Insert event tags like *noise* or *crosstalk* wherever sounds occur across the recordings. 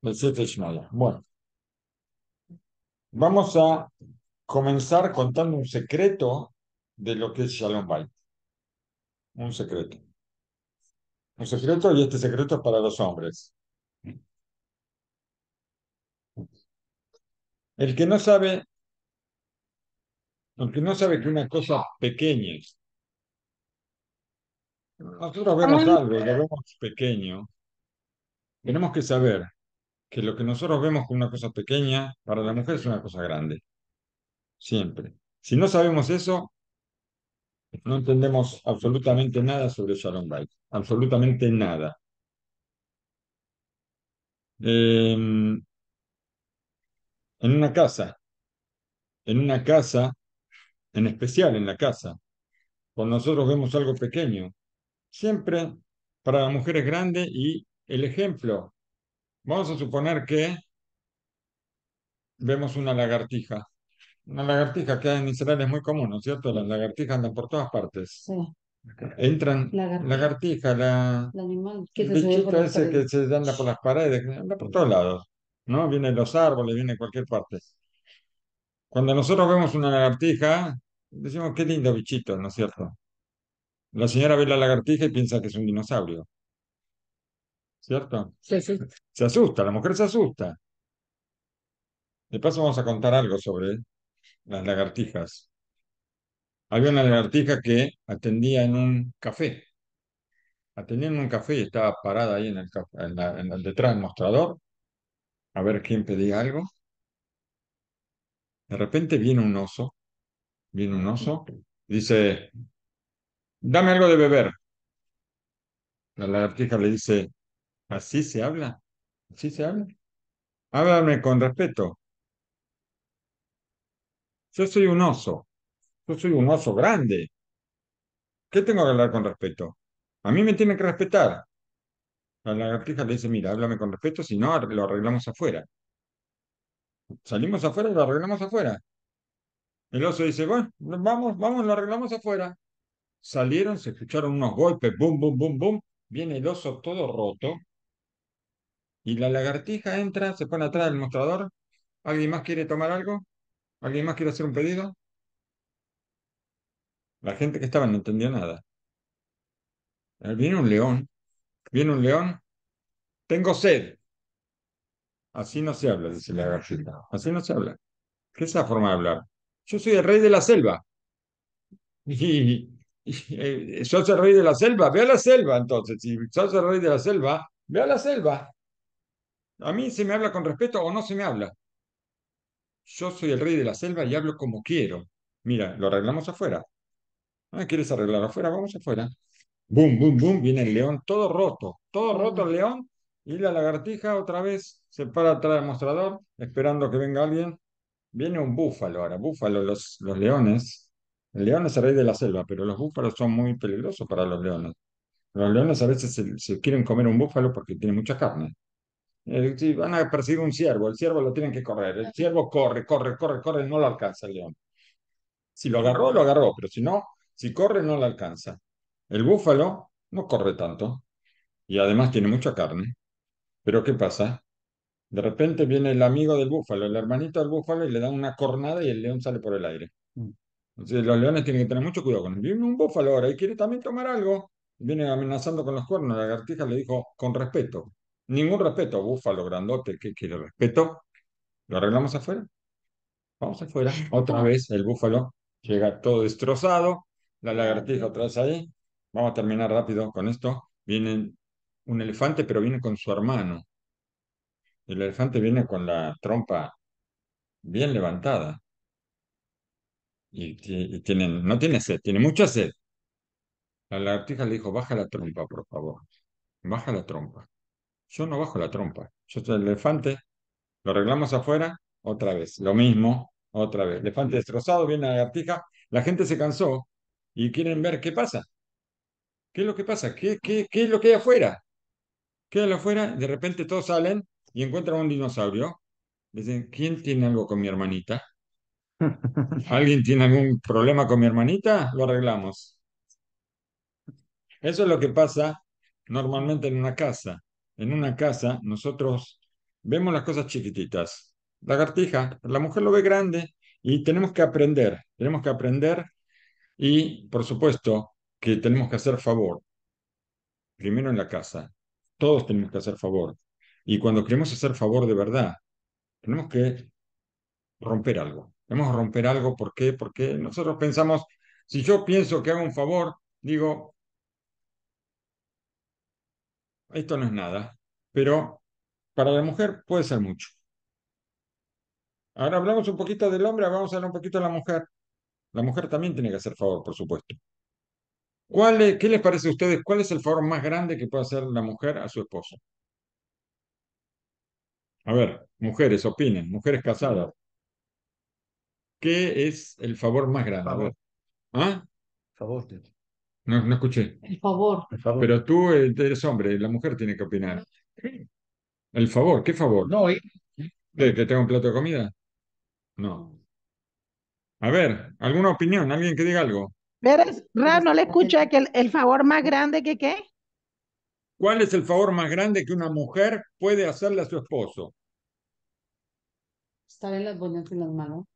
Bueno, vamos a comenzar contando un secreto de lo que es Shalom Bayt, Un secreto. Un secreto y este secreto es para los hombres. El que no sabe, el que no sabe que una cosa pequeña, nosotros vemos algo, lo vemos pequeño, tenemos que saber que lo que nosotros vemos como una cosa pequeña, para la mujer es una cosa grande. Siempre. Si no sabemos eso, no entendemos absolutamente nada sobre Sharon Bike. Absolutamente nada. Em, en una casa, en una casa, en especial en la casa, cuando nosotros vemos algo pequeño, siempre para la mujer es grande y el ejemplo Vamos a suponer que vemos una lagartija. Una lagartija que en Israel es muy común, ¿no es cierto? Las lagartijas andan por todas partes. Entran lagartija, lagartija la, el bichito ese que se anda por las paredes, anda por todos lados, ¿no? Vienen los árboles, viene cualquier parte. Cuando nosotros vemos una lagartija, decimos qué lindo bichito, ¿no es cierto? La señora ve la lagartija y piensa que es un dinosaurio. ¿cierto? Se asusta, la mujer se asusta. De paso vamos a contar algo sobre las lagartijas. Había una lagartija que atendía en un café. Atendía en un café y estaba parada ahí en el, en en el detrás del mostrador a ver quién pedía algo. De repente viene un oso, viene un oso, dice, dame algo de beber. La lagartija le dice, Así se habla, así se habla. Háblame con respeto. Yo soy un oso, yo soy un oso grande. ¿Qué tengo que hablar con respeto? A mí me tienen que respetar. la lagartija le dice, mira, háblame con respeto, si no, lo arreglamos afuera. Salimos afuera y lo arreglamos afuera. El oso dice, bueno, vamos, vamos, lo arreglamos afuera. Salieron, se escucharon unos golpes, bum, bum, bum, bum. Viene el oso todo roto, y la lagartija entra, se pone atrás del mostrador. ¿Alguien más quiere tomar algo? ¿Alguien más quiere hacer un pedido? La gente que estaba no entendió nada. Viene un león. Viene un león. Tengo sed. Así no se habla, dice la lagartija. Así no se habla. ¿Qué es esa forma de hablar? Yo soy el rey de la selva. *laughs* Y, eh, soy el rey de la selva. Ve a la selva entonces. Si sos el rey de la selva, ve a la selva. A mí se me habla con respeto o no se me habla. Yo soy el rey de la selva y hablo como quiero. Mira, lo arreglamos afuera. Ah, ¿Quieres arreglar afuera? Vamos afuera. Boom, boom, boom, viene el león todo roto, todo roto el león y la lagartija otra vez se para atrás del mostrador esperando que venga alguien. Viene un búfalo ahora, búfalo, los, leones. El león es el rey de la selva, pero los búfalos son muy peligrosos para los leones. Los leones a veces se quieren comer un búfalo porque tiene mucha carne. Eh, si van a perseguir un ciervo, el ciervo lo tienen que correr. El ciervo corre, corre, corre, corre, no lo alcanza el león. Si lo agarró, lo agarró, pero si no, si corre, no lo alcanza. El búfalo no corre tanto y además tiene mucha carne. Pero ¿qué pasa? De repente viene el amigo del búfalo, el hermanito del búfalo, y le da una cornada y el león sale por el aire. Mm. Entonces los leones tienen que tener mucho cuidado con él. Viene un búfalo ahora y quiere también tomar algo. Viene amenazando con los cuernos. La lagartija le dijo, con respeto, Ningún respeto, búfalo grandote, ¿qué quiere respeto? Lo arreglamos afuera. Vamos afuera. Otra vez el búfalo llega todo destrozado, la lagartija otra vez ahí. Vamos a terminar rápido con esto. Viene un elefante, pero viene con su hermano. El elefante viene con la trompa bien levantada. Y, no tiene sed, tiene mucha sed. La lagartija le dijo, baja la trompa, por favor. Baja la trompa yo no bajo la trompa. Yo soy el elefante, lo arreglamos afuera, otra vez, lo mismo, otra vez. Elefante destrozado, viene la lagartija, la gente se cansó y quieren ver qué pasa. ¿Qué es lo que pasa? ¿Qué, qué, qué es lo que hay afuera? ¿Qué hay afuera? De repente todos salen y encuentran un dinosaurio. Dicen, ¿quién tiene algo con mi hermanita? *laughs* ¿Alguien tiene algún problema con mi hermanita? Lo arreglamos. Eso es lo que pasa normalmente en una casa en una casa, nosotros vemos las cosas chiquititas. Lagartija, la mujer lo ve grande y tenemos que aprender, tenemos que aprender y, por supuesto, que tenemos que hacer favor. Primero en la casa, todos tenemos que hacer favor. Y cuando queremos hacer favor de verdad, tenemos que romper algo. Tenemos que romper algo, ¿por qué? Porque nosotros pensamos, si yo pienso que hago un favor, digo, esto no es nada, pero para la mujer puede ser mucho. Ahora hablamos un poquito del hombre, vamos a hablar un poquito de la mujer. La mujer también tiene que hacer favor, por supuesto. ¿Cuál ¿Qué les parece a ustedes? ¿Cuál es el favor más grande que puede hacer la mujer a su esposo? A ver, mujeres, opinen, mujeres casadas. ¿Qué es el favor más grande? Favor. ¿Ah? Favor, no, no escuché. El favor. Pero tú eh, eres hombre, la mujer tiene que opinar. El favor, ¿qué favor? No, de que un plato de comida? No. A ver, ¿alguna opinión? ¿Alguien que diga algo? Ra, no le escucha que el, favor más grande que qué. ¿Cuál es el favor más grande que una mujer puede hacerle a su esposo? Estar en las buenas y las manos.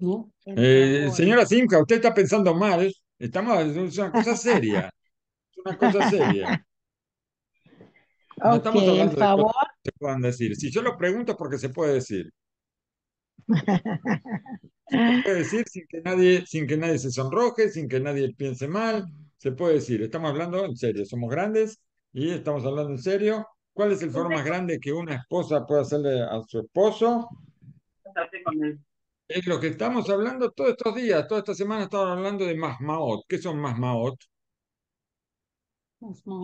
¿No? Eh, señora Simca, usted está pensando mal. Estamos, es una cosa seria. Es una cosa seria. No estamos hablando de favor. que se decir. Si yo lo pregunto, porque se puede decir. Se puede decir sin que nadie, sin que nadie se sonroje, sin que nadie piense mal. Se puede decir. Estamos hablando en serio. Somos grandes y estamos hablando en serio. ¿Cuál es el foro más grande que una esposa puede hacerle a su esposo? con él. Es lo que estamos hablando todos estos días, toda esta semana estamos hablando de masmaot. ¿Qué son masmaot?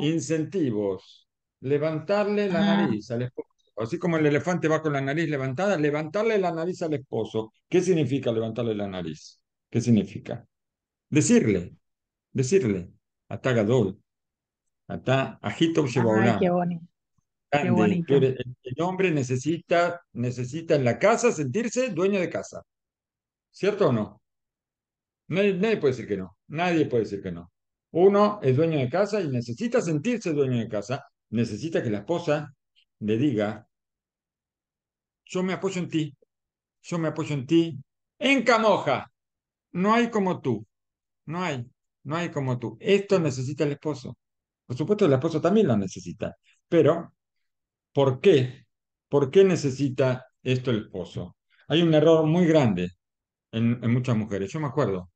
Incentivos. Levantarle la nariz al esposo. Así como el elefante va con la nariz levantada, levantarle la nariz al esposo. ¿Qué significa levantarle la nariz? ¿Qué significa? Decirle, decirle, Atá Gadol, Atá Ajito el hombre necesita, necesita en la casa sentirse dueño de casa, ¿cierto o no? Nadie, nadie puede decir que no, nadie puede decir que no. Uno es dueño de casa y necesita sentirse dueño de casa, necesita que la esposa le diga, yo me apoyo en ti, yo me apoyo en ti, en Camoja, no hay como tú, no hay, no hay como tú. Esto necesita el esposo. Por supuesto, el esposo también lo necesita, pero ¿Por qué? ¿Por qué necesita esto el esposo? Hay un error muy grande en, muchas mujeres, yo me acuerdo.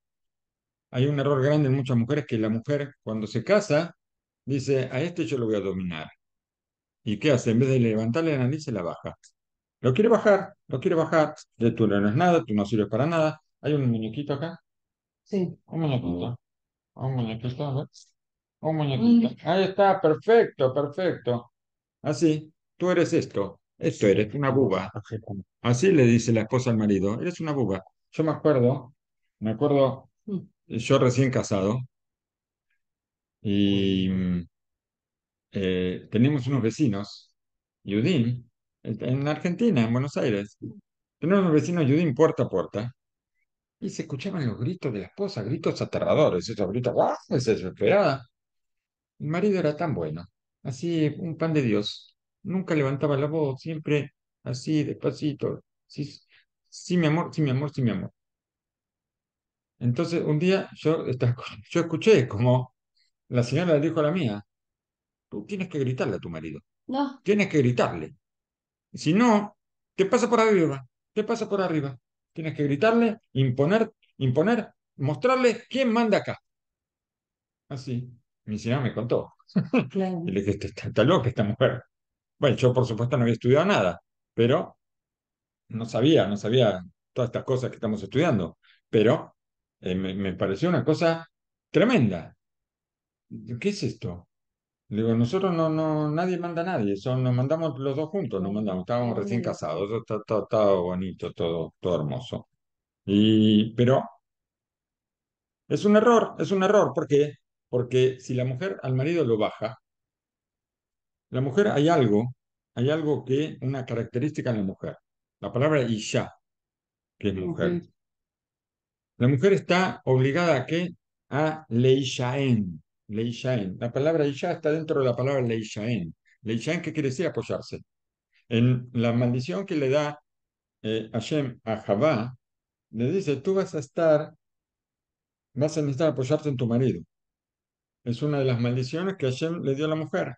Hay un error grande en muchas mujeres que la mujer cuando se casa dice, a este yo lo voy a dominar. ¿Y qué hace? En vez de levantarle la nariz, la baja. Lo quiere bajar, lo quiere bajar. De tú no es nada, tú no sirves para nada. ¿Hay un muñequito acá? Sí. Un muñequito. Un muñequito, Un muñequito. Ahí está, perfecto, perfecto. Así tú eres esto, esto eres, una buba. Así le dice la esposa al marido, eres una buba. Yo me acuerdo, me acuerdo, mm. yo recién casado, y eh, tenemos unos vecinos, Yudín, en Argentina, en Buenos Aires. Tenemos unos vecinos Yudín puerta a puerta, y se escuchaban los gritos de la esposa, gritos aterradores, esos gritos, ¡guau! Ah, desesperada. El marido era tan bueno, así un pan de Dios nunca levantaba la voz, siempre así, despacito, sí, sí, mi amor, sí, mi amor, sí, mi amor. Entonces, un día yo, *laughs* yo escuché como la señora le dijo a la mía, tú tienes que gritarle a tu marido. No. Tienes que gritarle. Si no, te pasa por arriba, te pasa por arriba. Tienes que gritarle, imponer, imponer, mostrarle quién manda acá. Así. Mi señora me contó. Claro. *laughs* Y le dije, está loca esta mujer. Bueno, yo por supuesto no había estudiado nada, pero no sabía, no sabía todas estas cosas que estamos estudiando, pero eh, me, pareció una cosa tremenda. ¿Qué es esto? Digo, nosotros no, no, nadie manda a nadie, son, nos mandamos los dos juntos, nos mandamos, estábamos recién casados, todo, bonito, todo, todo hermoso. Y, pero es un error, es un error, ¿por qué? Porque si la mujer al marido lo baja, la mujer, hay algo, hay algo que, una característica en la mujer, la palabra Isha, que es mujer. La mujer está obligada a qué? A Leishaen, La palabra Isha está dentro de la palabra Leishaen. Leishaen, ¿qué quiere decir? Apoyarse. En la maldición que le da eh, Hashem a Javá, le dice, tú vas a estar, vas a necesitar apoyarte en tu marido. Es una de las maldiciones que Hashem le dio a la mujer.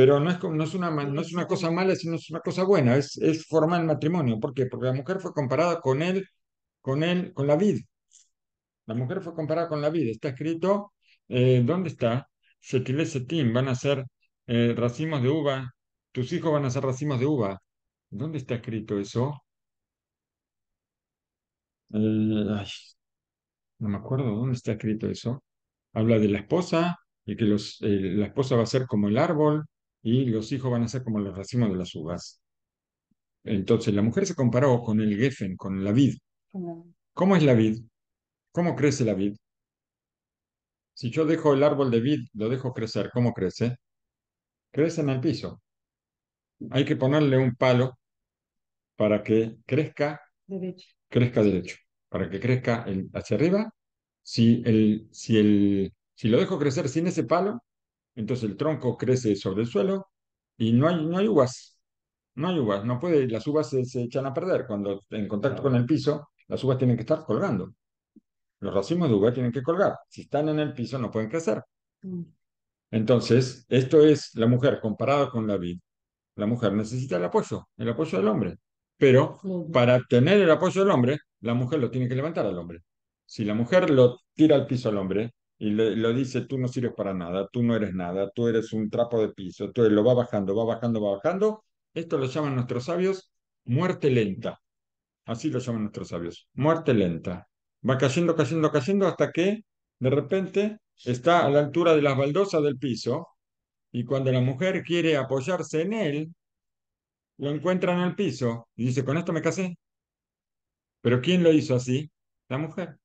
Pero no es, no es, una, no es una cosa mala, sino es una cosa buena, es, es formal matrimonio. ¿Por qué? Porque la mujer fue comparada con él, con él, con la vid. La mujer fue comparada con la vid. Está escrito, eh, ¿dónde está? Setilé Setim, van a ser eh, racimos de uva, tus hijos van a ser racimos de uva. ¿Dónde está escrito eso? Eh, no me acuerdo dónde está escrito eso. Habla de la esposa y que los, la esposa va a ser como el árbol y los hijos van a ser como los racimos de las uvas. Entonces, la mujer se comparó con el Geffen, con la vid. ¿Cómo es la vid? ¿Cómo crece la vid? Si yo dejo el árbol de vid, lo dejo crecer, ¿cómo crece? Crece en el piso. Hay que ponerle un palo para que crezca derecho. Crezca derecho. Para que crezca el, hacia arriba. Si, el, si, el, si lo dejo crecer sin ese palo, entonces el tronco crece sobre el suelo y no hay, no hay uvas. No hay uvas, no puede, las uvas se, se echan a perder. Cuando en contacto con el piso, las uvas tienen que estar colgando. Los racimos de uva tienen que colgar. Si están en el piso, no pueden crecer. Mm. Entonces, esto es la mujer comparada con la vid. La mujer necesita el apoyo, el apoyo del hombre. Pero para tener el apoyo del hombre, la mujer lo tiene que levantar al hombre. Si la mujer lo tira al piso al hombre, y lo dice, tú no sirves para nada, tú no eres nada, tú eres un trapo de piso, tú lo va bajando, va bajando, va bajando. Esto lo llaman nuestros sabios muerte lenta. Así lo llaman nuestros sabios, muerte lenta. Va cayendo, cayendo, cayendo hasta que de repente está a la altura de las baldosas del piso y cuando la mujer quiere apoyarse en él, lo encuentra en el piso y dice, con esto me casé. Pero ¿quién lo hizo así? La mujer.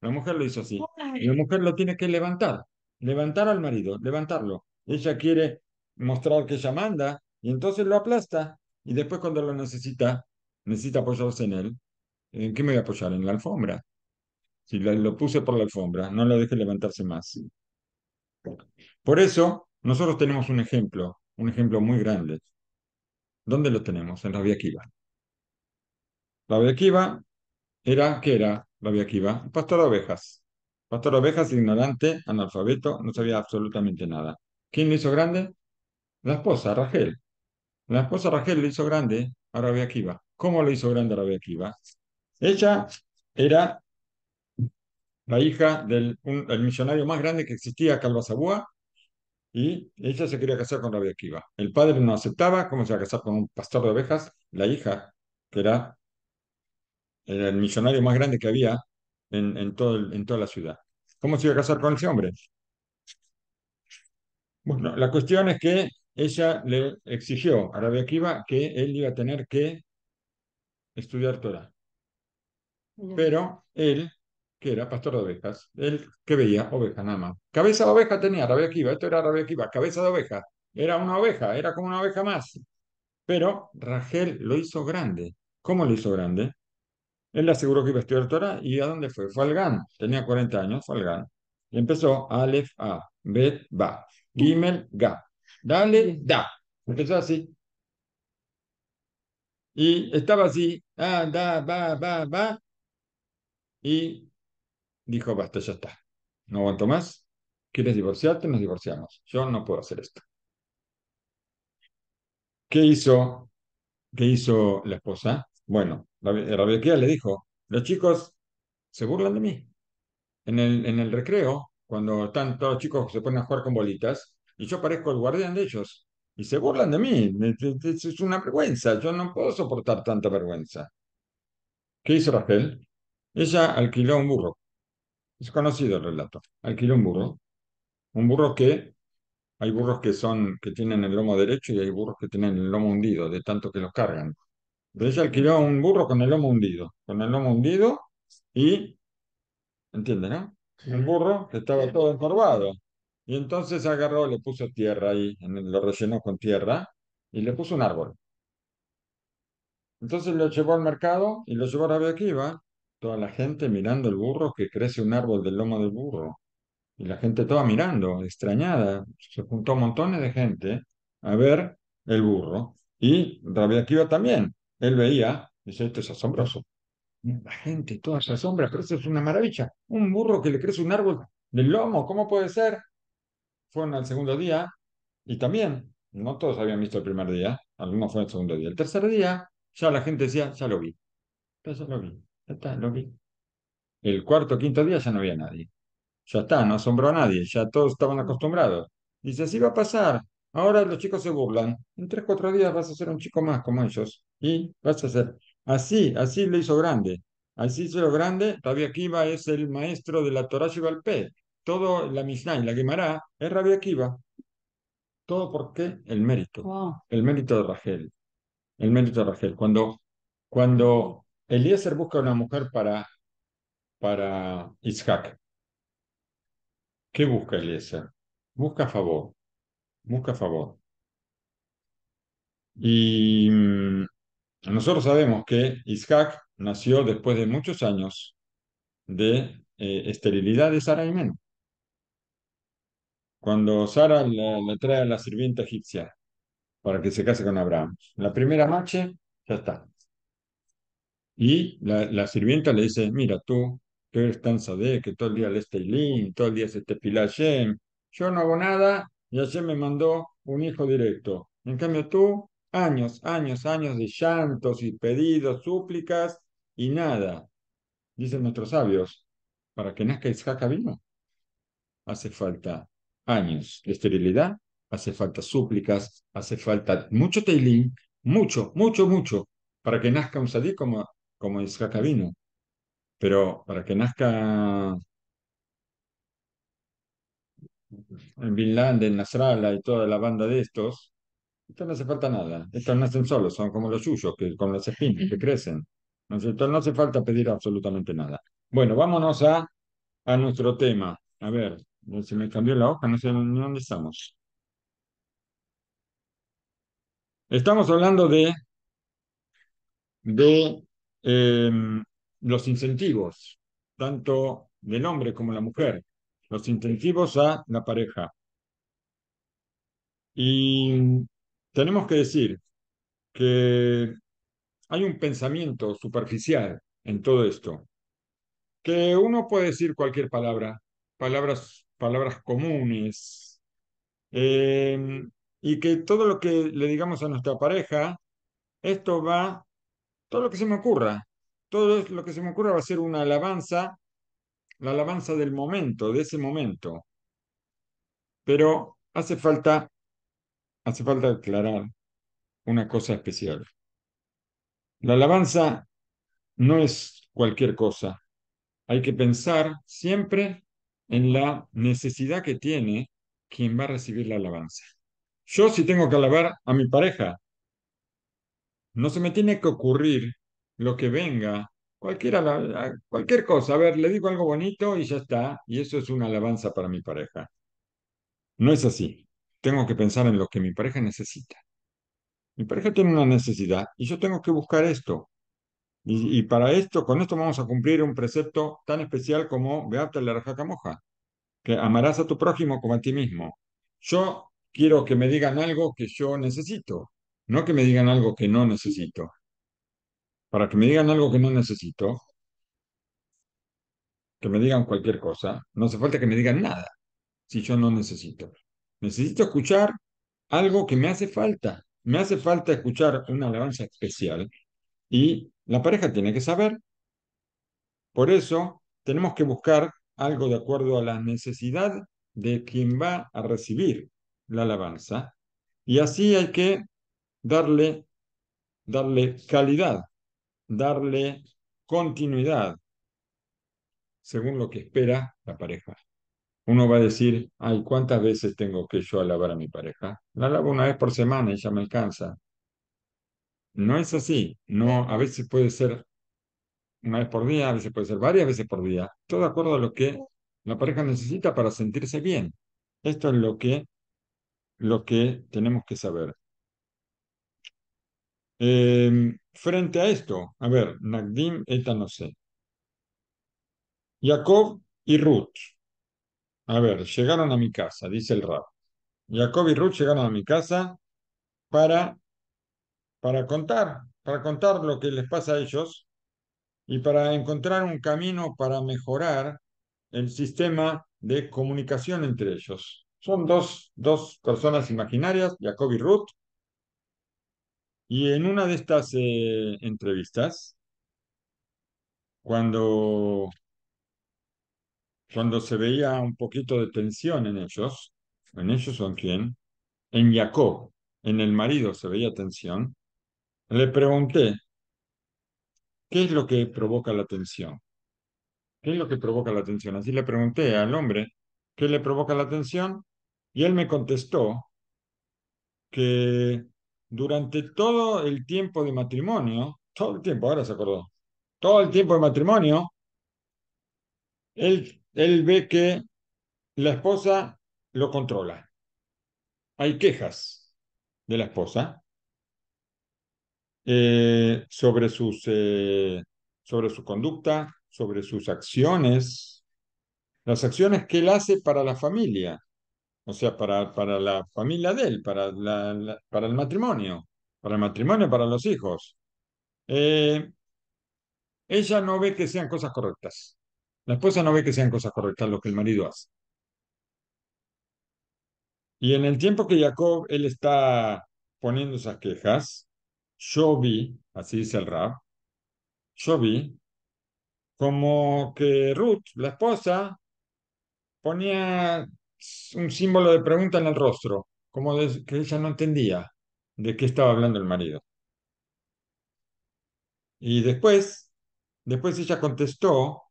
La mujer lo hizo así. Y la mujer lo tiene que levantar, levantar al marido, levantarlo. Ella quiere mostrar que ella manda y entonces lo aplasta y después cuando lo necesita, necesita apoyarse en él. ¿En qué me voy a apoyar? En la alfombra. Si lo, puse por la alfombra, no lo deje levantarse más. Por eso, nosotros tenemos un ejemplo, un ejemplo muy grande. ¿Dónde lo tenemos? En vía Kiva. Rabia Kiva era, ¿qué era? Rabia pastor de ovejas. Pastor de ovejas, ignorante, analfabeto, no sabía absolutamente nada. ¿Quién le hizo grande? La esposa, Rachel. La esposa Rachel le hizo grande a Rabia ¿Cómo le hizo grande a Rabia Ella era la hija del misionario más grande que existía, Sabúa, y ella se quería casar con Rabia El padre no aceptaba, ¿cómo se iba a casar con un pastor de ovejas? La hija, que era el misionario más grande que había en, en, todo en toda la ciudad. ¿Cómo se iba a casar con ese hombre? Bueno, la cuestión es que ella le exigió a Rabia Akiva que él iba a tener que estudiar Torah. Pero él, que era pastor de ovejas, él que veía oveja nada más. Cabeza de oveja tenía Rabia Akiva, esto era Rabia Akiva, cabeza de oveja. Era una oveja, era como una oveja más. Pero Rachel lo hizo grande. ¿Cómo lo hizo grande? Él le aseguró que iba a estudiar Torah y ¿a dónde fue? Fue al GAN. Tenía 40 años, fue al GAN. Y empezó Alef, A, Bet Ba, Gimel Ga, Dale Da. Empezó así. Y estaba así, ah, da, ba, ba, ba. Y dijo, basta, ya está. No aguanto más. ¿Quieres divorciarte? Nos divorciamos. Yo no puedo hacer esto. ¿Qué hizo? ¿Qué hizo la esposa? Bueno, Rabelquía eh, le dijo, los chicos se burlan de mí. En el, recreo, cuando están todos chicos se ponen a jugar con bolitas, y yo parezco el guardián de ellos, y se burlan de mí, es una vergüenza, yo no puedo soportar tanta vergüenza. ¿Qué hizo Rafael? Ella alquiló un burro. Es conocido el relato. Alquiló un burro. Un burro que hay burros que son que tienen el lomo derecho y hay burros que tienen el lomo hundido de tanto que los cargan. Entonces alquiló un burro con el lomo hundido, con el lomo hundido y, ¿entiende, no? El burro que estaba todo encorvado. Y entonces agarró, le puso tierra ahí, lo rellenó con tierra y le puso un árbol. Entonces lo llevó al mercado y lo llevó a Rabia Toda la gente mirando el burro que crece un árbol del lomo del burro. Y la gente toda mirando, extrañada. Se juntó montones de gente a ver el burro. Y Rabia también él veía, dice, esto es asombroso. La gente, todas esas sombras, pero eso es una maravilla. Un burro que le crece un árbol del lomo, ¿cómo puede ser? Fueron al segundo día y también, no todos habían visto el primer día, algunos fueron el segundo día. El tercer día, ya la gente decía, ya lo vi. Ya, lo vi, ya está, lo vi. El cuarto, quinto día ya no había nadie. Ya está, no asombró a nadie, ya todos estaban acostumbrados. Dice, así va a pasar. Ahora los chicos se burlan. En tres, cuatro días vas a ser un chico más como ellos. Y vas a ser. Así, así le hizo grande. Así se lo grande. Rabia Akiva es el maestro de la Torah Shivalpé. Todo la Mishnah y la Gemara es Rabia Akiva. Todo porque el mérito. El mérito de Rachel. El mérito de Rachel. Cuando, cuando Eliezer busca una mujer para, para Isaac, ¿qué busca Eliezer? Busca favor busca favor. Y mm, nosotros sabemos que Isaac nació después de muchos años de eh, esterilidad de Sara y Menú. Cuando Sara le, trae a la sirvienta egipcia para que se case con Abraham, la primera noche ya está. Y la, sirvienta le dice, mira tú, tú eres tan sadé, que todo el día le estés Teilín, todo el día se te pila Yo no hago nada, y ayer me mandó un hijo directo. En cambio tú, años, años, años de llantos y pedidos, súplicas y nada. Dicen nuestros sabios, para que nazca Isaac hace falta años de esterilidad, hace falta súplicas, hace falta mucho teilín, mucho, mucho, mucho, para que nazca un sadí como, como Pero para que nazca en Bin en Nasrala y toda la banda de estos, esto no hace falta nada. Estos nacen solos, son como los suyos, que con las espinas que crecen. Entonces, no hace falta pedir absolutamente nada. Bueno, vámonos a, nuestro tema. A ver, se me cambió la hoja, no sé dónde estamos. Estamos hablando de, de em, los incentivos, tanto del hombre como la mujer los incentivos a la pareja. Y tenemos que decir que hay un pensamiento superficial en todo esto, que uno puede decir cualquier palabra, palabras, palabras comunes, em, y que todo lo que le digamos a nuestra pareja, esto va, todo lo que se me ocurra, todo lo que se me ocurra va a ser una alabanza la alabanza del momento, de ese momento. Pero hace falta, hace falta aclarar una cosa especial. La alabanza no es cualquier cosa. Hay que pensar siempre en la necesidad que tiene quien va a recibir la alabanza. Yo si tengo que alabar a mi pareja, no se me tiene que ocurrir lo que venga cualquier cosa, a ver, le digo algo bonito y ya está, y eso es una alabanza para mi pareja. No es así. Tengo que pensar en lo que mi pareja necesita. Mi pareja tiene una necesidad y yo tengo que buscar esto. Y, para esto, con esto vamos a cumplir un precepto tan especial como Beata la Raja Camoja, que amarás a tu prójimo como a ti mismo. Yo quiero que me digan algo que yo necesito, no que me digan algo que no necesito para que me digan algo que no necesito, que me digan cualquier cosa, no hace falta que me digan nada si yo no necesito. Necesito escuchar algo que me hace falta. Me hace falta escuchar una alabanza especial y la pareja tiene que saber. Por eso tenemos que buscar algo de acuerdo a la necesidad de quien va a recibir la alabanza y así hay que darle, darle calidad darle continuidad según lo que espera la pareja. Uno va a decir, ay, ¿cuántas veces tengo que yo alabar a mi pareja? La lavo una vez por semana y ya me alcanza. No es así. No, a veces puede ser una vez por día, a veces puede ser varias veces por día. Todo de acuerdo a lo que la pareja necesita para sentirse bien. Esto es lo que, lo que tenemos que saber. Em, frente a esto, a ver, Nagdim sé. Jacob y Ruth, a ver, llegaron a mi casa, dice el Rap. Jacob y Ruth llegaron a mi casa para, para contar, para contar lo que les pasa a ellos y para encontrar un camino para mejorar el sistema de comunicación entre ellos. Son dos, dos personas imaginarias, Jacob y Ruth, y en una de estas eh, entrevistas, cuando, cuando se veía un poquito de tensión en ellos, en ellos o en quién, en Jacob, en el marido se veía tensión, le pregunté, ¿qué es lo que provoca la tensión? ¿Qué es lo que provoca la tensión? Así le pregunté al hombre, ¿qué le provoca la tensión? Y él me contestó que durante todo el tiempo de matrimonio, todo el tiempo, ahora se acordó, todo el tiempo de matrimonio, él, él ve que la esposa lo controla. Hay quejas de la esposa eh, sobre, sus, eh, sobre su conducta, sobre sus acciones, las acciones que él hace para la familia o sea, para, para la familia de él, para, la, para el matrimonio, para el matrimonio, para los hijos. Eh, ella no ve que sean cosas correctas. La esposa no ve que sean cosas correctas lo que el marido hace. Y en el tiempo que Jacob, él está poniendo esas quejas, yo vi, así dice el rap, yo vi como que Ruth, la esposa, ponía un símbolo de pregunta en el rostro, como que ella no entendía de qué estaba hablando el marido. Y después, después ella contestó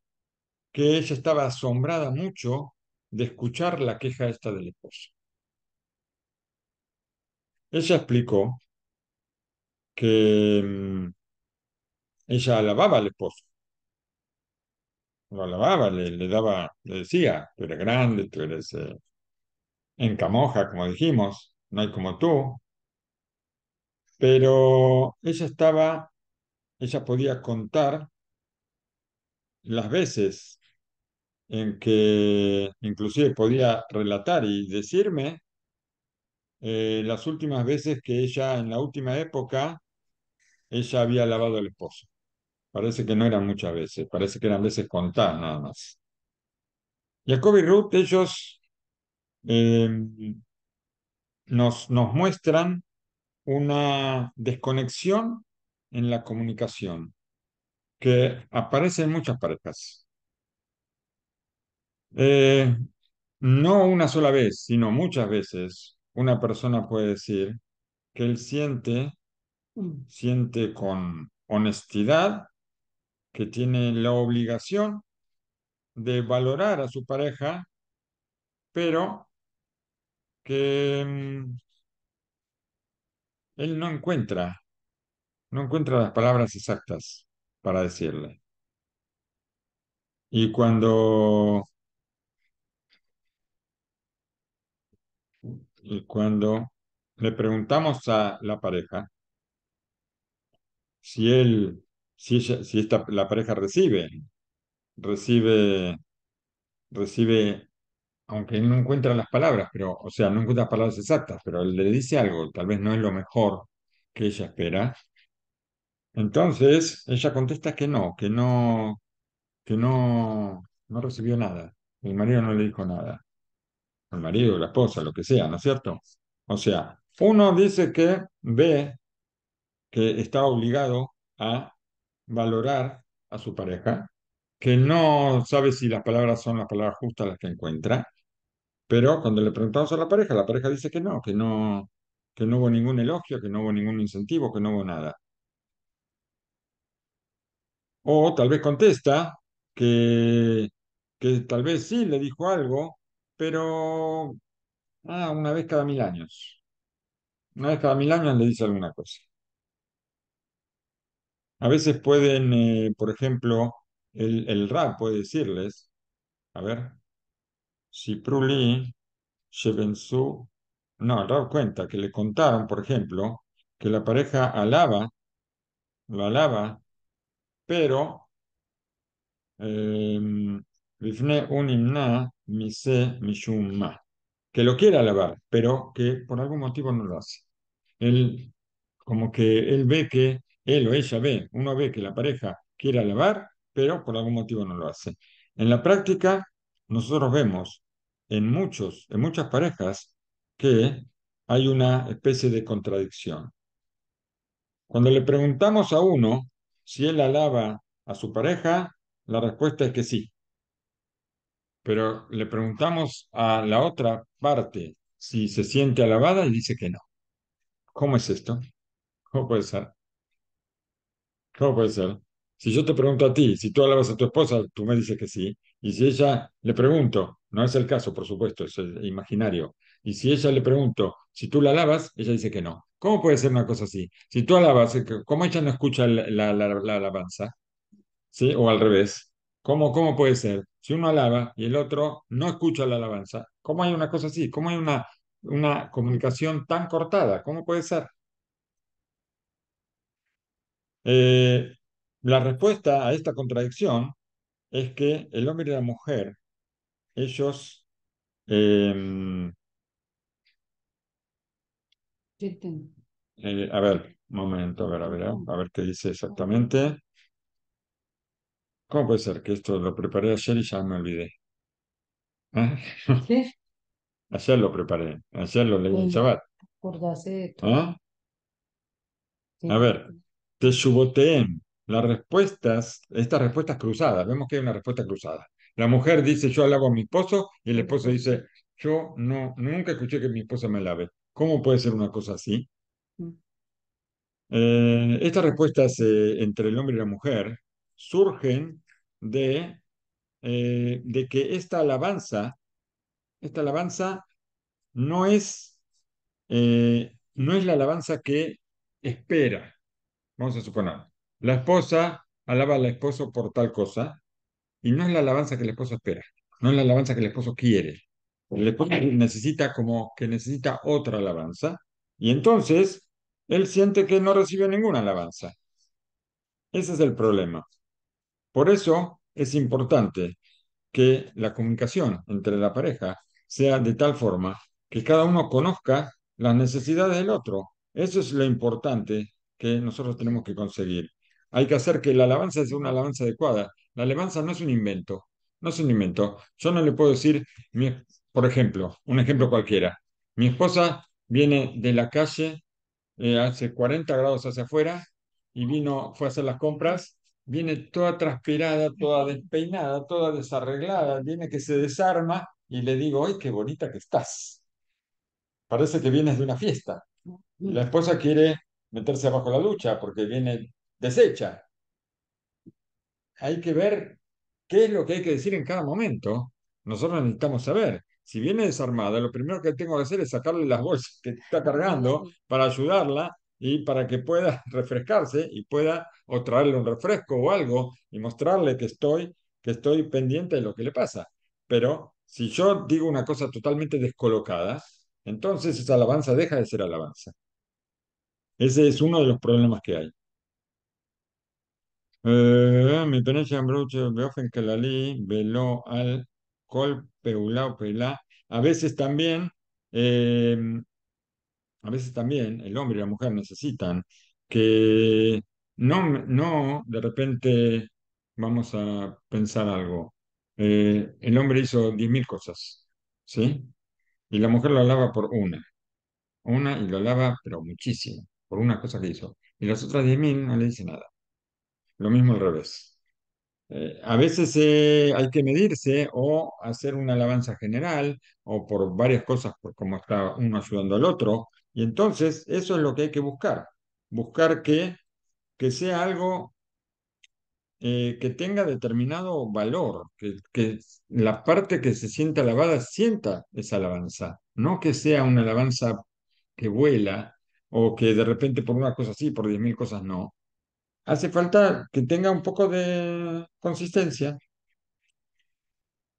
que ella estaba asombrada mucho de escuchar la queja esta del esposo. Ella explicó que mm, ella alababa al esposo, lo alababa, le, daba, le decía, tú eres grande, tú eres eh, en camoja, como dijimos, no hay como tú. Pero ella estaba, ella podía contar las veces en que inclusive podía relatar y decirme eh, las últimas veces que ella, en la última época, ella había alabado al esposo. Parece que no eran muchas veces, parece que eran veces contadas nada más. Jacob y Ruth, ellos em, nos, nos muestran una desconexión en la comunicación que aparece en muchas parejas. Eh, no una sola vez, sino muchas veces, una persona puede decir que él siente, siente con honestidad que tiene la obligación de valorar a su pareja, pero que mm, él no encuentra, no encuentra las palabras exactas para decirle. Y cuando y cuando le preguntamos a la pareja si él si, si esta, la pareja recibe, recibe, recibe, aunque no encuentra las palabras, pero, o sea, no encuentra las palabras exactas, pero él le dice algo, tal vez no es lo mejor que ella espera, entonces ella contesta que no, que no, que no, no recibió nada. El marido no le dijo nada. El marido, la esposa, lo que sea, ¿no es cierto? O sea, uno dice que ve que está obligado a valorar a su pareja, que no sabe si las palabras son las palabras justas las que encuentra, pero cuando le preguntamos a la pareja, la pareja dice que no, que no, que no hubo ningún elogio, que no hubo ningún incentivo, que no hubo nada. O tal vez contesta que, que tal vez sí le dijo algo, pero ah, una vez cada mil años. Una vez cada mil años le dice alguna cosa. A veces pueden, eh, por ejemplo, el, el puede decirles, a ver, si Pruli, su no, el Ra cuenta que le contaron, por ejemplo, que la pareja alaba, lo alaba, pero em, que lo quiere alabar, pero que por algún motivo no lo hace. Él, como que él ve que él o ella ve, uno ve que la pareja quiere alabar, pero por algún motivo no lo hace. En la práctica, nosotros vemos en, muchos, en muchas parejas que hay una especie de contradicción. Cuando le preguntamos a uno si él alaba a su pareja, la respuesta es que sí. Pero le preguntamos a la otra parte si se siente alabada y dice que no. ¿Cómo es esto? ¿Cómo puede ser? ¿Cómo puede ser? Si yo te pregunto a ti, si tú alabas a tu esposa, tú me dices que sí. Y si ella le pregunto, no es el caso, por supuesto, es eh, imaginario. Y si ella le pregunto, si tú la alabas, ella dice que no. ¿Cómo puede ser una cosa así? Si tú alabas, eh, ¿cómo ella no escucha la, alabanza? ¿Sí? O al revés. ¿Cómo, ¿Cómo puede ser? Si uno alaba y el otro no escucha la alabanza, ¿cómo hay una cosa así? ¿Cómo hay una, una comunicación tan cortada? ¿Cómo puede ser? Eh, la respuesta a esta contradicción es que el hombre y la mujer, ellos... Em, eh, a ver, un momento, a ver, a ver, ¿eh? a ver qué dice exactamente. ¿Cómo puede ser que esto lo preparé ayer y ya me olvidé? *laughs* Ayer lo preparé, ayer lo leí en Shabbat. ¿Ah? A ver, suboteen las respuestas, estas respuestas cruzadas, vemos que hay una respuesta cruzada. La mujer dice, yo alabo a mi esposo, y el esposo dice, yo no, nunca escuché que mi esposa me alabe. ¿Cómo puede ser una cosa así? Mm. Eh, estas respuestas eh, entre el hombre y la mujer surgen de, eh, de que esta alabanza, esta alabanza no es, no es la alabanza que espera, Vamos a suponer, la esposa alaba al esposo por tal cosa y no es la alabanza que el esposo espera, no es la alabanza que el esposo quiere. El esposo necesita como que necesita otra alabanza y entonces él siente que no recibe ninguna alabanza. Ese es el problema. Por eso es importante que la comunicación entre la pareja sea de tal forma que cada uno conozca las necesidades del otro. Eso es lo importante que nosotros tenemos que conseguir. Hay que hacer que la alabanza sea una alabanza adecuada. La alabanza no es un invento, no es un invento. Yo no le puedo decir, por ejemplo, un ejemplo cualquiera. Mi esposa viene de la calle, eh, hace 40 grados hacia afuera, y vino, fue a hacer las compras, viene toda transpirada, toda despeinada, toda desarreglada, viene que se desarma y le digo, ¡ay, qué bonita que estás! Parece que vienes de una fiesta. La esposa quiere meterse abajo la lucha porque viene deshecha. Hay que ver qué es lo que hay que decir en cada momento. Nosotros necesitamos saber. Si viene desarmada, lo primero que tengo que hacer es sacarle las bolsas que está cargando para ayudarla y para que pueda *laughs* refrescarse y pueda o traerle un refresco o algo y mostrarle que estoy, que estoy pendiente de lo que le pasa. Pero si yo digo una cosa totalmente descolocada, entonces esa alabanza deja de ser alabanza. Ese es uno de los problemas que hay. al A veces también, em, a veces también el hombre y la mujer necesitan que no, no de repente vamos a pensar algo. Eh, el hombre hizo 10.000 cosas, ¿sí? Y la mujer lo alaba por una. Una y lo alaba, pero muchísimo por una cosa que hizo, y las otras 10.000 no le dice nada. Lo mismo al revés. Eh, a veces eh, hay que medirse o hacer una alabanza general o por varias cosas, por cómo está uno ayudando al otro. Y entonces eso es lo que hay que buscar. Buscar que, que sea algo eh, que tenga determinado valor, que, que la parte que se sienta alabada sienta esa alabanza, no que sea una alabanza que vuela o que de repente por una cosa sí, por diez mil cosas no. Hace falta que tenga un poco de consistencia.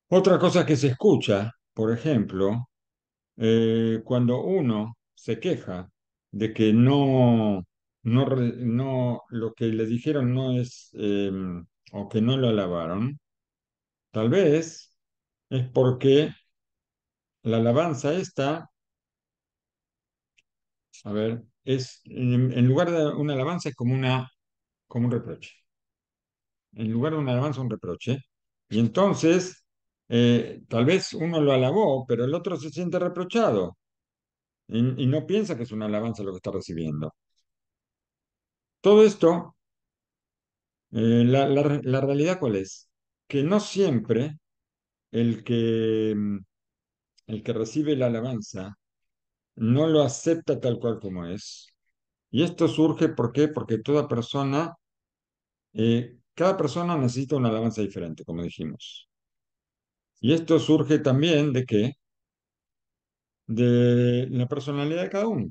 Otra cosa que se escucha, por ejemplo, eh, cuando uno se queja de que no, no, no lo que le dijeron no es, em, o que no lo alabaron, tal vez es porque la alabanza esta a ver, es, en, lugar de una alabanza es como, una, como un reproche. En lugar de una alabanza, un reproche. Y entonces, eh, tal vez uno lo alabó, pero el otro se siente reprochado. Y, no piensa que es una alabanza lo que está recibiendo. Todo esto, eh, la, la realidad cuál es? Que no siempre el que, el que recibe la alabanza no lo acepta tal cual como es. Y esto surge, ¿por qué? Porque toda persona, eh, cada persona necesita una alabanza diferente, como dijimos. Y esto surge también de qué? De la personalidad de cada uno.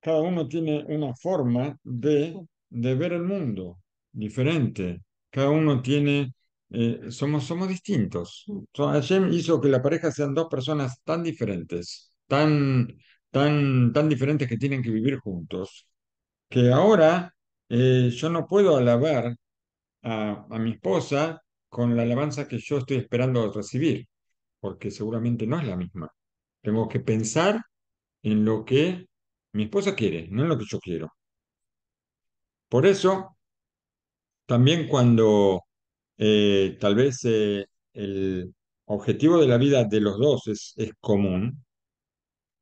Cada uno tiene una forma de, de ver el mundo diferente. Cada uno tiene eh, somos, somos distintos. Hashem hizo que la pareja sean dos personas tan diferentes, tan, tan, tan diferentes que tienen que vivir juntos, que ahora eh, yo no puedo alabar a mi esposa con la alabanza que yo estoy esperando recibir, porque seguramente no es la misma. Tengo que pensar en lo que mi esposa quiere, no en lo que yo quiero. Por eso, también cuando eh, tal vez eh, el objetivo de la vida de los dos es, común,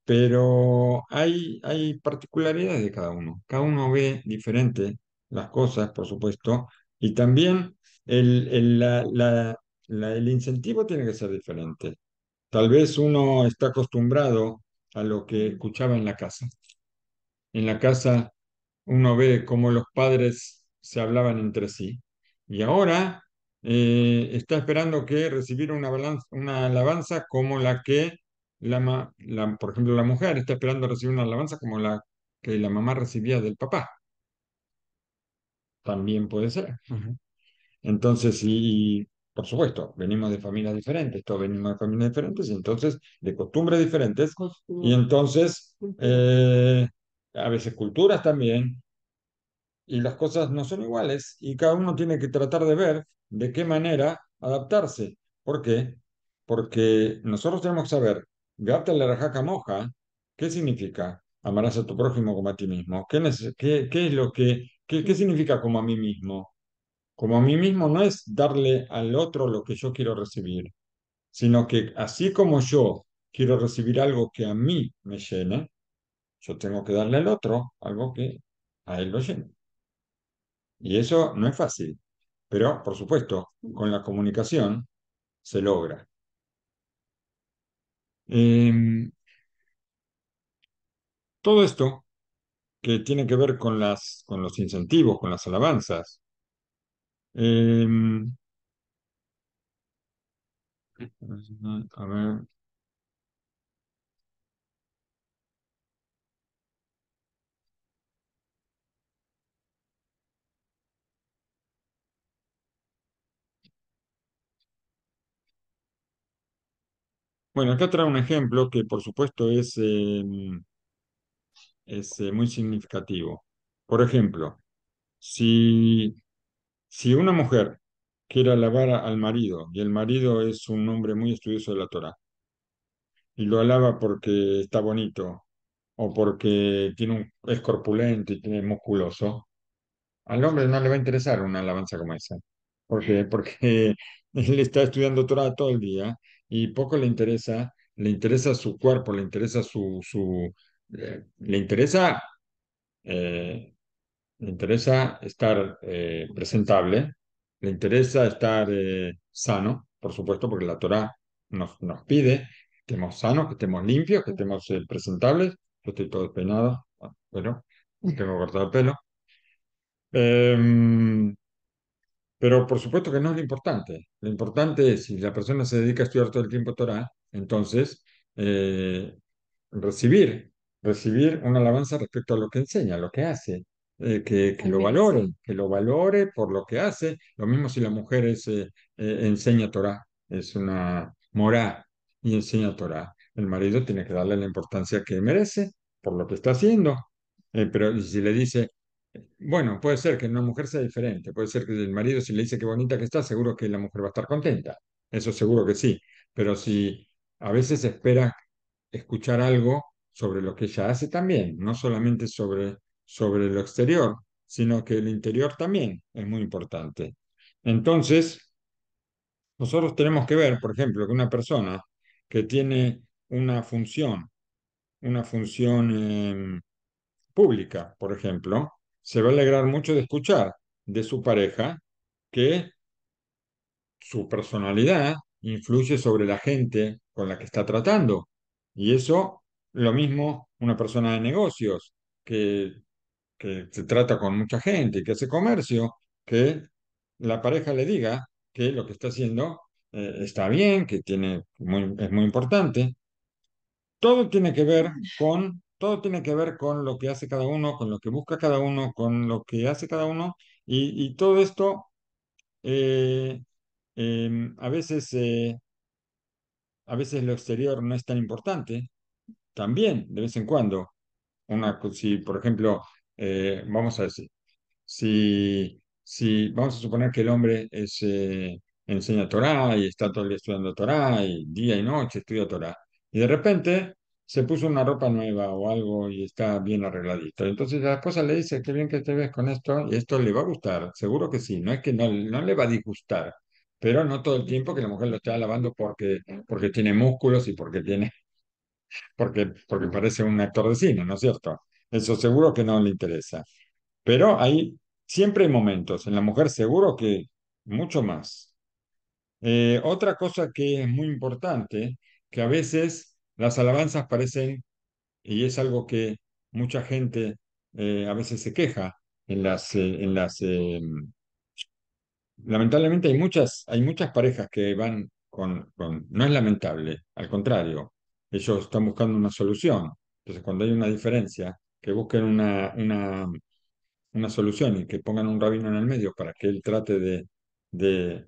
pero hay, hay particularidades de cada uno. Cada uno ve diferente las cosas, por supuesto, y también el, el incentivo tiene que ser diferente. Tal vez uno está acostumbrado a lo que escuchaba en la casa. En la casa uno ve cómo los padres se hablaban entre sí. Y ahora eh, está esperando que recibir una, alabanza como la que, la, por ejemplo, la mujer está esperando recibir una alabanza como la que la mamá recibía del papá. También puede ser. Entonces, y, por supuesto, venimos de familias diferentes, todos venimos de familias diferentes, y entonces, de costumbres diferentes, y entonces, eh, a veces culturas también, y las cosas no son iguales y cada uno tiene que tratar de ver de qué manera adaptarse. ¿Por qué? Porque nosotros tenemos que saber, gata la rajaca moja, ¿qué significa? Amarás a tu prójimo como a ti mismo. ¿Qué, qué, es lo que, qué significa como a mí mismo? Como a mí mismo no es darle al otro lo que yo quiero recibir, sino que así como yo quiero recibir algo que a mí me llene, yo tengo que darle al otro algo que a él lo llene. Y eso no es fácil, pero por supuesto, con la comunicación se logra. Em, todo esto que tiene que ver con, las, con los incentivos, con las alabanzas, em, a ver, Bueno, acá trae un ejemplo que por supuesto es, em, eh, muy significativo. Por ejemplo, si, si una mujer quiere alabar al marido y el marido es un hombre muy estudioso de la Torah y lo alaba porque está bonito o porque tiene un, es corpulento y tiene musculoso, al hombre no le va a interesar una alabanza como esa, porque, porque *laughs* él está estudiando Torah todo el día y poco le interesa, le interesa su cuerpo, le interesa su, su eh, le interesa, eh, le interesa estar eh, presentable, le interesa estar sano, por supuesto, porque la Torah nos, nos pide que estemos sanos, que estemos limpios, que estemos presentables. Yo estoy todo despeinado, bueno, tengo cortado el pelo. Em, pero por supuesto que no es lo importante. Lo importante es, si la persona se dedica a estudiar todo el tiempo Torah, entonces eh, recibir, recibir una alabanza respecto a lo que enseña, lo que hace, eh, que, lo valore, que lo valore por lo que hace. Lo mismo si la mujer eh, enseña Torah, es una morá y enseña Torah. El marido tiene que darle la importancia que merece por lo que está haciendo. pero si le dice, bueno, puede ser que una mujer sea diferente, puede ser que el marido si le dice qué bonita que está, seguro que la mujer va a estar contenta, eso seguro que sí, pero si a veces espera escuchar algo sobre lo que ella hace también, no solamente sobre, sobre lo exterior, sino que el interior también es muy importante. Entonces, nosotros tenemos que ver, por ejemplo, que una persona que tiene una función, una función em, pública, por ejemplo, se va a alegrar mucho de escuchar de su pareja que su personalidad influye sobre la gente con la que está tratando. Y eso, lo mismo una persona de negocios que, que se trata con mucha gente, que hace comercio, que la pareja le diga que lo que está haciendo eh, está bien, que tiene es muy importante. Todo tiene que ver con todo tiene que ver con lo que hace cada uno, con lo que busca cada uno, con lo que hace cada uno, y, todo esto eh, em, a veces eh, a veces lo exterior no es tan importante, también de vez en cuando. Una, si, por ejemplo, eh, vamos a decir, si, si vamos a suponer que el hombre es, enseña Torah y está todo el día estudiando Torah y día y noche estudia Torah, y de repente se puso una ropa nueva o algo y está bien arregladito. Entonces la esposa le dice, qué bien que te ves con esto, y esto le va a gustar, seguro que sí, no es que no, le va a disgustar, pero no todo el tiempo que la mujer lo está lavando porque, porque tiene músculos y porque tiene, *laughs* porque, porque parece un actor de cine, ¿no es cierto? Eso seguro que no le interesa. Pero hay, siempre hay momentos, en la mujer seguro que mucho más. Eh, otra cosa que es muy importante, que a veces las alabanzas parecen, y es algo que mucha gente eh, a veces se queja en las, eh, en las eh, lamentablemente hay muchas, hay muchas parejas que van con, con, no es lamentable, al contrario, ellos están buscando una solución. Entonces, cuando hay una diferencia, que busquen una, una, una solución y que pongan un rabino en el medio para que él trate de, de,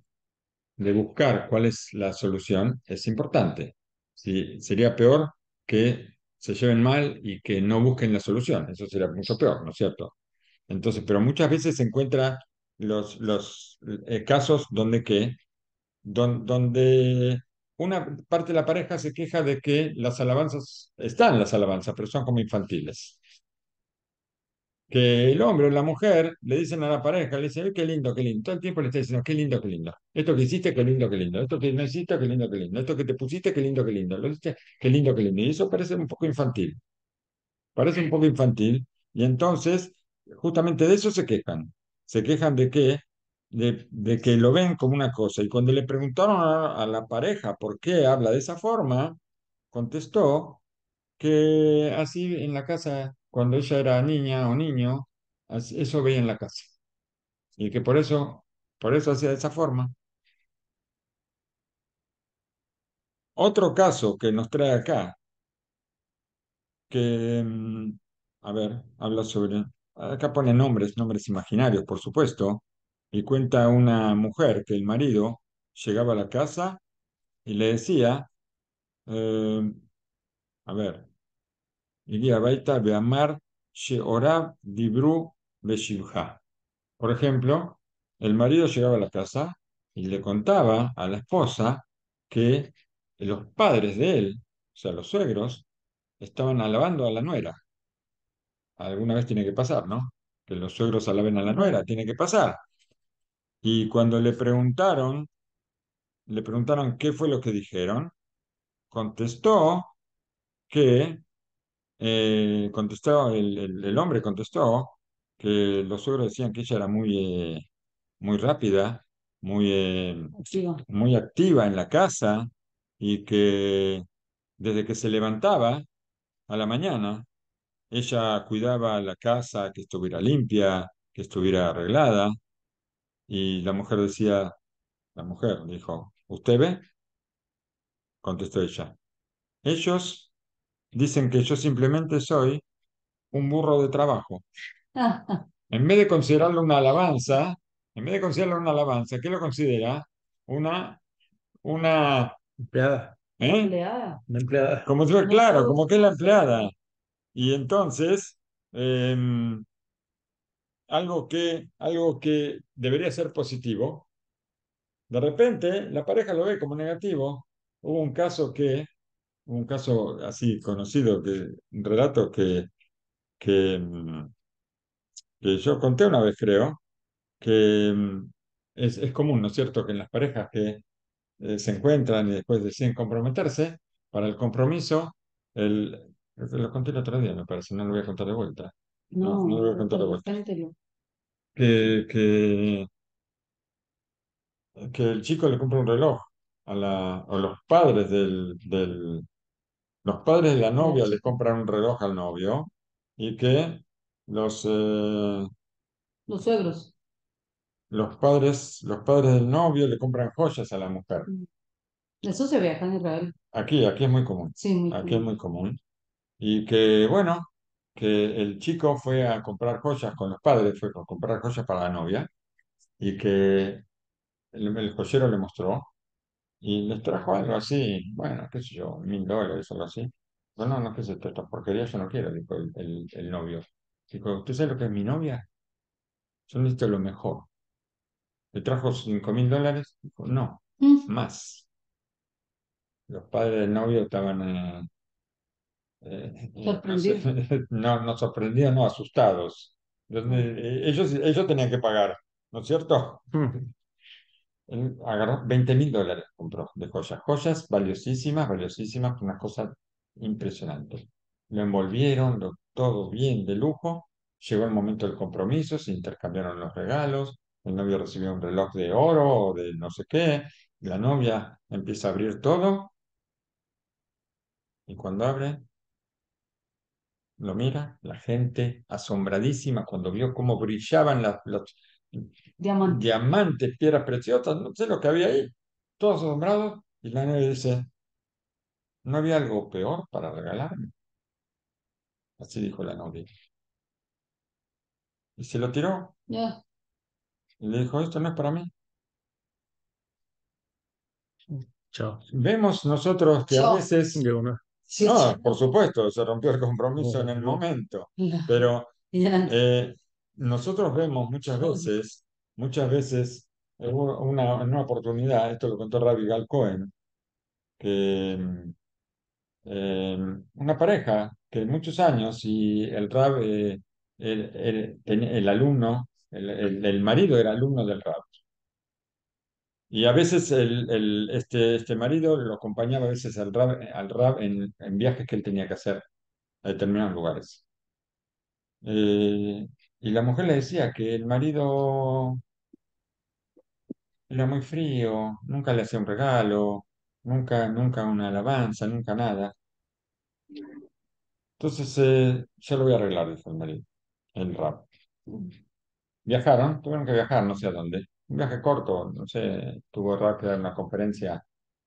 de buscar cuál es la solución, es importante. Sí, sería peor que se lleven mal y que no busquen la solución. Eso sería mucho peor, ¿no es cierto? Entonces, pero muchas veces se encuentra los, los eh, casos donde que donde una parte de la pareja se queja de que las alabanzas, están las alabanzas, pero son como infantiles que el hombre o la mujer le dicen a la pareja, le dicen, qué lindo, qué lindo. Todo el tiempo le está diciendo, qué lindo, qué lindo. Esto que hiciste, qué lindo, qué lindo. Esto que no hiciste, qué lindo, qué lindo. Esto que te pusiste, qué lindo, qué lindo. Lo dice qué lindo, qué lindo. Y eso parece un poco infantil. Parece un poco infantil. Y entonces, justamente de eso se quejan. Se quejan de qué? De, que lo ven como una cosa. Y cuando le preguntaron a la pareja por qué habla de esa forma, contestó que así en la casa cuando ella era niña o niño, eso veía en la casa. Y que por eso, por eso hacía de esa forma. Otro caso que nos trae acá, que, mm, a ver, habla sobre, acá pone nombres, nombres imaginarios, por supuesto, y cuenta una mujer que el marido llegaba a la casa y le decía, eh, a ver, Dibru Por ejemplo, el marido llegaba a la casa y le contaba a la esposa que los padres de él, o sea, los suegros, estaban alabando a la nuera. Alguna vez tiene que pasar, ¿no? Que los suegros alaben a la nuera, tiene que pasar. Y cuando le preguntaron, le preguntaron qué fue lo que dijeron, contestó que eh, contestó, el, hombre contestó que los suegros decían que ella era muy, eh, muy rápida, muy, eh, muy activa en la casa y que desde que se levantaba a la mañana, ella cuidaba la casa, que estuviera limpia, que estuviera arreglada, y la mujer decía, la mujer dijo, ¿usted ve? Contestó ella. Ellos dicen que yo simplemente soy un burro de trabajo. En vez de considerarlo una alabanza, en vez de considerarlo una alabanza, ¿qué lo considera? Una, una empleada. ¿Eh? Una empleada. Como si, claro, como que es la empleada. Y entonces, em, algo, que, algo que debería ser positivo, de repente la pareja lo ve como negativo. Hubo un caso que un caso así conocido que un relato que, que, mm, yo conté una vez, creo, que mm, es, común, ¿no es cierto?, que en las parejas que eh, se encuentran y después deciden comprometerse, para el compromiso, el, lo conté el otro día, me parece, no lo voy a contar de vuelta. No, no, lo voy a contar de vuelta. Que, que, que el chico le compra un reloj a la, o los padres del, del, los padres de la novia le compran un reloj al novio y que los, eh, Los suegros. los, padres, los padres del novio le compran joyas a la mujer. Mm. Eso se ve en Israel. Aquí, aquí es muy común. Sí, Aquí es muy común. Y que, bueno, que el chico fue a comprar joyas con los padres, fue a comprar joyas para la novia, y que el joyero le mostró, y les trajo algo así, bueno, qué sé yo, mil dólares, o algo así. No, no, no, qué trata, esta porquería yo no quiero, dijo el, el, novio. Dijo, ¿usted sabe lo que es mi novia? Yo necesito lo mejor. ¿Le trajo cinco mil dólares? Dijo, no, mm. más. Los padres del novio estaban... Eh, eh, *laughs* sorprendidos. *laughs* No, no sorprendidos, no, asustados. Eh, ellos, ellos tenían que pagar, ¿no es cierto? Mm. Él agarró 20 mil dólares, compró de joyas. Joyas valiosísimas, valiosísimas, una cosa impresionante. Lo envolvieron, todo bien, de lujo. Llegó el momento del compromiso, se intercambiaron los regalos. El novio recibió un reloj de oro o de no sé qué. La novia empieza a abrir todo. Y cuando abre, lo mira, la gente asombradísima cuando vio cómo brillaban las, Diamantes. piedras preciosas, no sé lo que había ahí. Todos asombrados. Y la novia dice, no había algo peor para regalarme. Así dijo la novia. Y se lo tiró. Y le dijo, esto no es para mí. Chao. Vemos nosotros que a veces... Ah, por supuesto, se rompió el compromiso en el momento. Pero nosotros vemos muchas veces, muchas veces, eh, en una, una oportunidad, esto lo contó Rabbi Gal Cohen, que em, una pareja que muchos años y el rab, eh, el, alumno, el, marido era alumno del rab. Y a veces el, este, este marido lo acompañaba a veces al rab, al en, viajes que él tenía que hacer a determinados lugares. Eh, y la mujer le decía que el marido era muy frío, nunca le hacía un regalo, nunca, nunca una alabanza, nunca nada. Entonces, yo eh, lo voy a arreglar, dijo el marido, el rap. Viajaron, tuvieron que viajar, no sé a dónde. Un viaje corto, no sé, tuvo rap que dar una conferencia,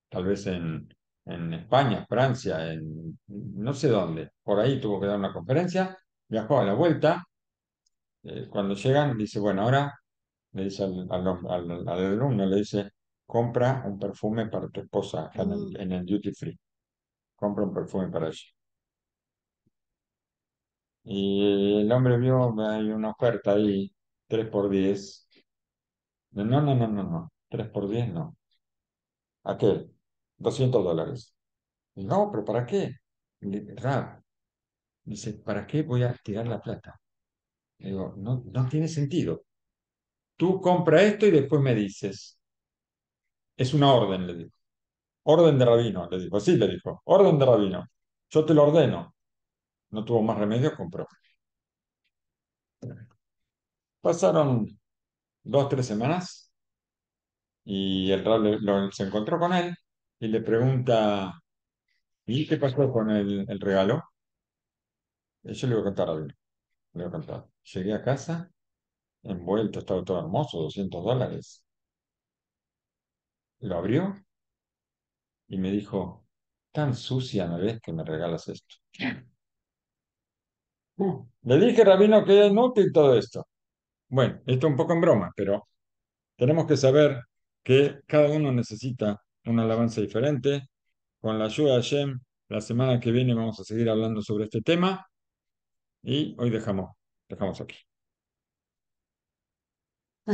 tal vez en, en España, Francia, en no sé dónde. Por ahí tuvo que dar una conferencia, viajó a la vuelta, eh, cuando llegan, dice, bueno, ahora le dice al, al, le dice, compra un perfume para tu esposa mm. en el, duty free. Compra un perfume para ella. Y el hombre vio, hay una oferta ahí, 3 por 10. No, no, no, no, no, 3 por 10 no. ¿A qué? 200 dólares. No, pero ¿para qué? Dice, ¿para qué voy a tirar la plata? no, no tiene sentido. Tú compra esto y después me dices. Es una orden, le digo. Orden de rabino, le digo. Sí, le dijo. Orden de rabino. Yo te lo ordeno. No tuvo más remedio, compró. Pasaron dos, tres semanas y el rabino se encontró con él y le pregunta, ¿y qué pasó con el, regalo? Yo le voy a contar a Le voy a contar. Llegué a casa, envuelto, estaba todo hermoso, 200 dólares. Lo abrió y me dijo, tan sucia me vez que me regalas esto. *laughs* Uh. le dije, Rabino, que es inútil todo esto. Bueno, esto un poco en broma, pero tenemos que saber que cada uno necesita una alabanza diferente. Con la ayuda de shem la semana que viene vamos a seguir hablando sobre este tema. Y hoy dejamos 高松崎。